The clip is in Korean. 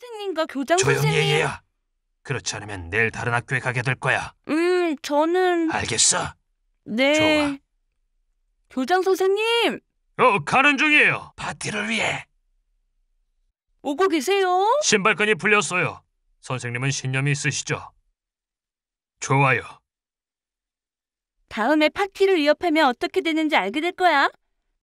선생님과 교장 조용히 선생님. 얘기해야. 그렇지 않으면 내일 다른 학교에 가게 될 거야. 음, 저는 알겠어? 네. 좋아. 교장 선생님, 어, 가는 중이에요. 파티를 위해. 오고 계세요? 신발끈이 풀렸어요. 선생님은 신념이 있으시죠? 좋아요. 다음에 파티를 위협하면 어떻게 되는지 알게 될 거야.